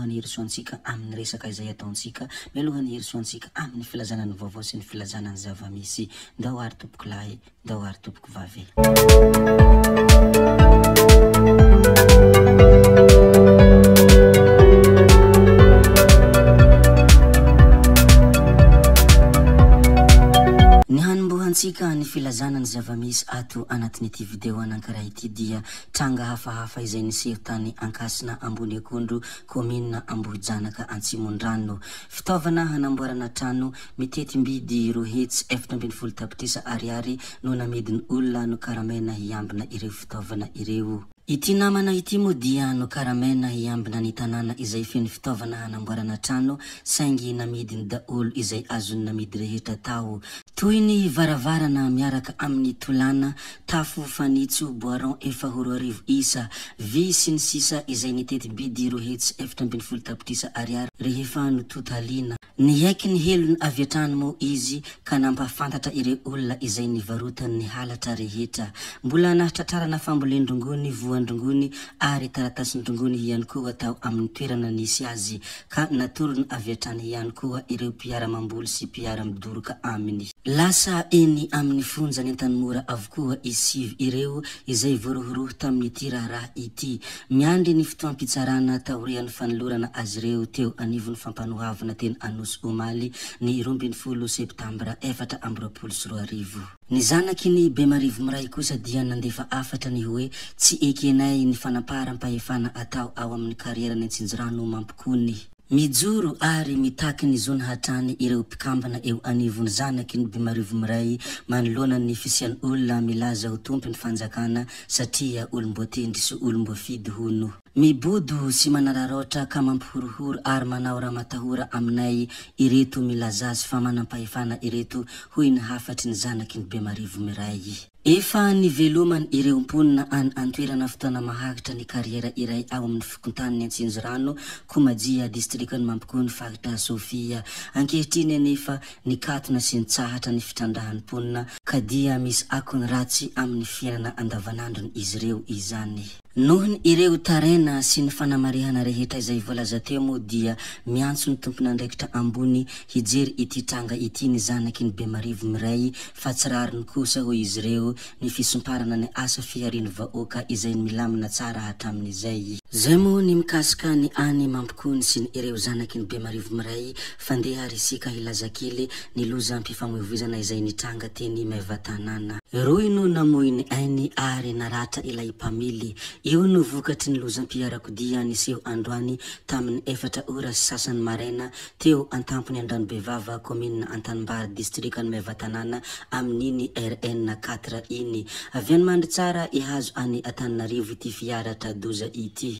hany herisoantsika aminy resaka izay ataotsika mi alohany hery soantsika amin'ny filazanany vaovao tsy ny filazanany zavamisy da ho ary topoky laha y da ho ary tompoky vavey tsika ny filazana ny zava-misy ato anatin'ity video nankarah ity dia tranga hafahafa izay ni seho tany ankasina ambony akondro komina ambohi janaka antsimon-drano fitaovana hanamboarana trano mitetimbidy ro hetsy efatra ambiny volo tapitrisa ariary no namidiny olona no karamena hiambina ireo fitaovana ireo ity namana ity mo dia nokaramena iambina ny tanana izay feny fitaovana hanamboarana atrano saingy namidiny da olo izay azon'ny namidy rehetra tao toy ny varavarana miaraka amin'ny tolana tafo fanitso boiron efa horoarivo isa vy sy ny sisa izay nitetibidy ro hetsy efatra ambiny folo tapitrisa ariary rehefa nototaliana ny aiky ny helony aviatrany mo izy ka nampahafantatra ireo olona izay nyvarotany ny halatra rehetra mbola nahitratrarana fambolendrongony voandrongony ary taratasindrongony iany koa atao amy toena nsy y iyaeo ny aminyfonjany tyra avokoa isy ireo izay voarohoroho tamiyity raha raha ity miandri ny fotoampisarana taorehan'ny fanolorana azy reo teo anivon'ny fampanohavina tena anosy omaly ny rombiny folo septambra efatra amby roapolo sy roa arivo ny zanaky ny be marivo miray kosa dia nandefa afatra ny hoe tsy ekynay ny fanapahram-pahefana atao ao amin'ny karierany intsinjiraho no mampikony mijoro ary mitaky ny izona hatrany ireo mpikambana eo anivon'ny zanaky ny be marivo mi ray manoloana'ny fisianyolona milaza ho tompo ny fanjakana satria olombo tendri sy olombo fidy ho no mibodo sy manararoatra kamampihorohory ary manao raha matahora aminay ireto milazazy fa manampahefana ireto hoy ny hafatry ny zanaky ny be marivo miray efa ny velomany ireomponina any antoerana fitanamahakitra ny karriera iray ao amin'ny fokontaniny antsinjy rano komajia distrika ny mampiko ny fakita sofia ankehitriny anefa nykatona sy ny tsahatra ny fitrandrahanymponina ka dia misy akony ratsy amin'ny fiainana andavanandrony izy reo izany nohony ireo tarena sy ny fanamarehana rehetra izay volaza temo dia miantso ny tomponyandraikitra ambony hijery ity tranga ity ny zanaky ny be marivo miray fa tsyrariny kosa ho izy reo ny fisomparana ny asa fihariny va oaka izay ny milamina tsara raha tramin'izay zay mo ny mikasika ny any mampikony sy ny ireo zanaky ny be marivo miray fandeha ri sika ilazakely ny lozampifamoivoizana izay nitranga teny maivatanana roy no namoiny ainy arynaratra ilay pamily io no vokatry nylozampiarakodia nyseo androany tamin'ny efatra ora sy sasany marana teo antampony andranobevavakomina atanim-ba distrik ny mavatanana amin'iny rn na ktr iny avy anymandry tsara ihazo any atannarivo ty fiaratra za ity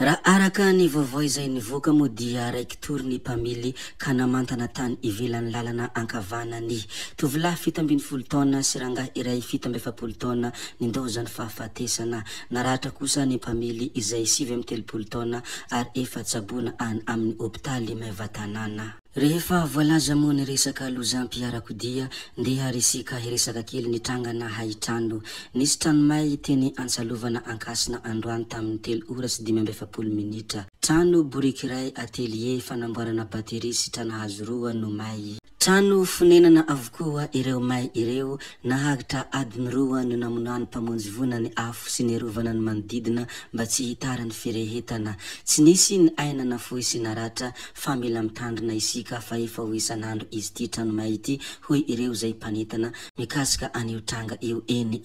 raa araka ny vaovao izay nivoka mo dia raiky tory ny mpamily ka namantana tany ivelan'ny lalana ankavanany tovilahy fitambiny folo tana sy rangah iray fita mbifapolo tona nidzany fahafatsana naratra kosa ny pamily izay siy amnytelopolo tona ary efaabona any amin'ny ptay mivatanana rehefa volaza moa nyresaka lozampiarako dia ndeha rysika iresaka kely nytrangana haitrano nisy tranomay teny antsalovana ankasina androany taminny telo orasy iym polo minitra trano borikirayl atelier fanamboarana bateri sytranahazo roa no mayy trano fonenana avokoa ireo may ireo nahatra adinyra nyonamonany pamonjvonany afo s nyovnany anodidina ma tsy hitanyfeetntynaitann isioynyeong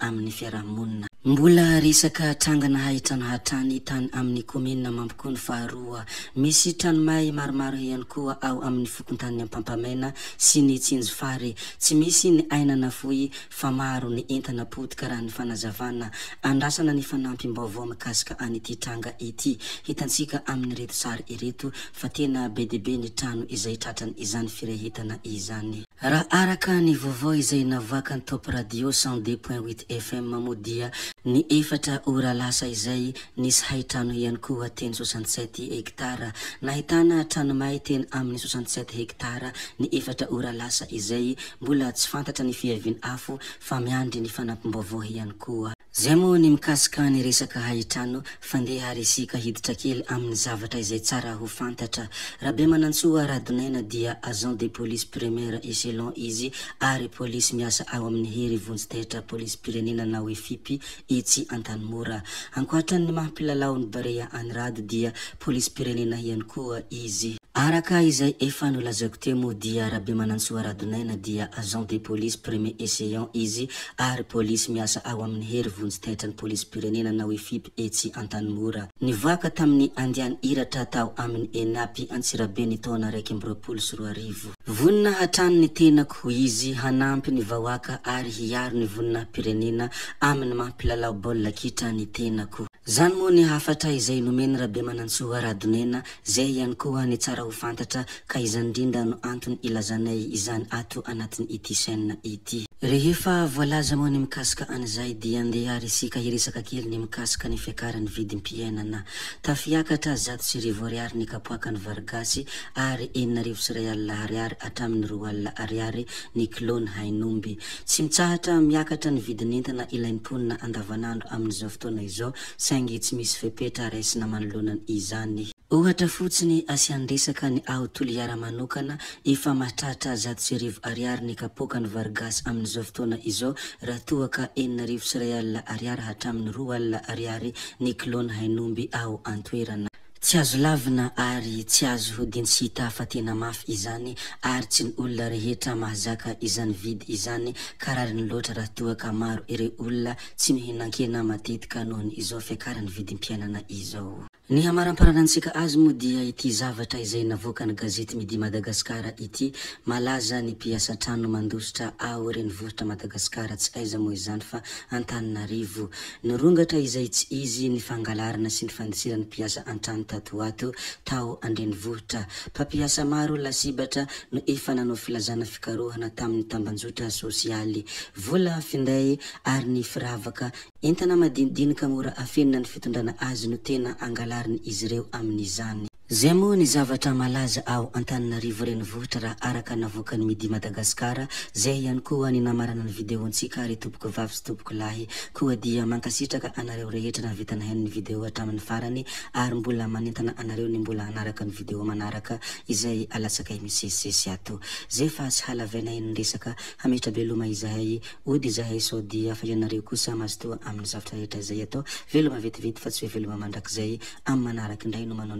nyamy farahonnbosakatanganahaytrano hatrany tany aminykia mampokony faharoamisy tranomay maromaro iany koa aoaminy fokontany ampampamna tsy ny tsinjo fary tsy misy ny ainana foy fa maro ny entana poty ka raha ny fanazavana andrasana ny fanampim-baovao amikasika anyity tranga ity hitantsika amin'ny reto sary ireto fa tena be debe ny trano izay tratrany izany firehetana izany raha araka ny vaovao izay navoaka ny top radio cant d point wit fm mamodia ny efatra ora lasa izay nisy haitrano iany koa teny soxant set hektara nahitana tranomahy teny amin'ny soxant set hektara ny efatra ora lasa izay mbola tsy fantatra ny fihaviana afo fa miandry ny fanampimbavao iany koa zay moa ny mikasika ny resaka hahitrano fandeha rysika hiditra kely amin'ny zavatra izay tsara ho fantatra raha be manantsoa radinaina dia agent de policy premiaire ecelon izy ary polisy miasa ao amin'ny hery vonjy teitra polisy pirenena na o efipy e tsy antanymora ankoatran'ny mahmpilalao n'ny barea any rady dia polisy pirenena iany koa izy araka izay efa nolazaiko temoa dia raha be manantsy ho aradonaina dia agent de police premier esseian izy ary polisy miasa ao amin'ny hery vontjy tetrany polisy pirenena nao efipy etsy antanymora ny voaka tamin'ny andehany iratra tao amin'ny enapy antsirabe ny taona raikymbrolsrriv vonina hatrano ny tenako ho izy hanampy ny vahoaka ary hiaro ny vonina pirenena amin'ny mampilalao bol lakitra ny tenako zany moa ny hafatra izay nomeny raha be manantsy hoaradonaina zay iany koa ny tsara fantatra ka izandrinda no antony ilazanay izany ato anatin'ny ity sainna ity rehefa volaza moa ny mikasika anizay di ndea ry sika iresaka kely ny mikasika ny fiakaran'ny vidim-pianana tafiakatra zato tsy rivoriary ny kapoaka ny varigasy ary eninarivotsiray ala ariary atramin'ny roa ala ariary nyklony hainomby tsy mitsahatra miakatra ny vidinentina ila 'nimponina andavanandro amin'izao fotoana izao saingy tsy misy fepetra rasina manolonany izany ohatra fotsiny asiandresaka ny ao toloiara manokana efa mahatratra zato tsy arivo ariary ny akapoaka ny vargasy amin'izao fotoana izao raha toaka enina rivo tsi ray alla ariara hatramin'ny roa alila ariary ny klôny hainomby ao antoerana tsy azo lavina ary tsy azo hodinsy hita fa tena mafy izany ary tsy ny olona rehetra mahazaka izany vidy izany karaharynylotra rahatoakamaro ire olna tsy mihinakena matetika anohny izao fakarany vidimpiainana izao ny hamaramparana antsika azy mo dia ity zavatra izay navokany gazety midi madagasikara ity malaza ny piasa trano mandositra ao renyvohitra madagasikara tsy aiza mo zany fa antaninaaivo norongatra izay tsy izy ny fangalarana sy ny fandisiran'ny piasa antrano tato ato tao andreni vohitra mpampiasa maro lasibatra no efa nanao filazana fikarohana tamin'ny tambanjotra sosialy vola finday ary ny firavaka entana madinidinika mora afenina ny fitondrana azy no tena angalariny izy reo amin'izany zey mo ny zavatra malaza ao antaninarivo renyvohitra raha araka navokany midi madagasikara zay hany koa ny namarana ny videontsika ry topoko vavitsy topoko lahy koa dia mankasitraka anareo rehetra nahvitanahaniny video atra amin'ny farany ary mbola manentana anareony mbola anakayetysykdrayomanany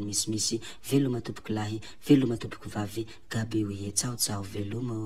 misimisy veloma tompoky lahy veloma tompoky vavy gabe o i tsahotsao veloma